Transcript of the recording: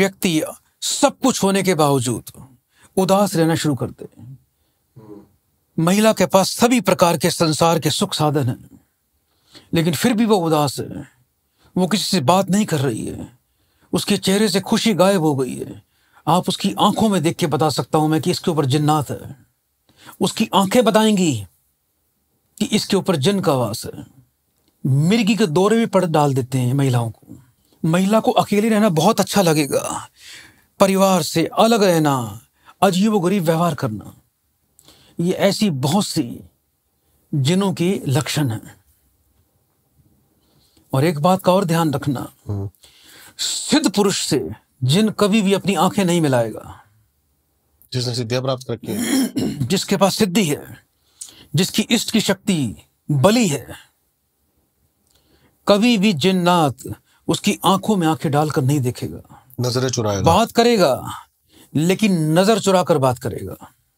व्यक्ति सब कुछ होने के बावजूद उदास रहना शुरू करते हैं महिला के पास सभी प्रकार के संसार के सुख साधन हैं लेकिन फिर भी वो उदास है वो किसी से बात नहीं कर रही है उसके चेहरे से खुशी गायब हो गई है आप उसकी आंखों में देख के बता सकता हूं मैं कि इसके ऊपर जिन्नात है उसकी आंखें बताएंगी कि इसके ऊपर जिन का वास है मिर्गी के दौरे भी पड़ डाल देते हैं महिलाओं को महिला को अकेले रहना बहुत अच्छा लगेगा परिवार से अलग रहना अजीब गरीब व्यवहार करना ये ऐसी बहुत सी जिनों के लक्षण हैं और एक बात का और ध्यान रखना हम्म। सिद्ध पुरुष से जिन कभी भी अपनी आंखें नहीं मिलाएगा जिसने सिद्धियां प्राप्त करके जिसके पास सिद्धि है जिसकी इष्ट की शक्ति बली है कभी भी जिन्नात उसकी आंखों में आंखें डालकर नहीं देखेगा नजरें चुराएगा बात करेगा लेकिन नजर चुरा कर बात करेगा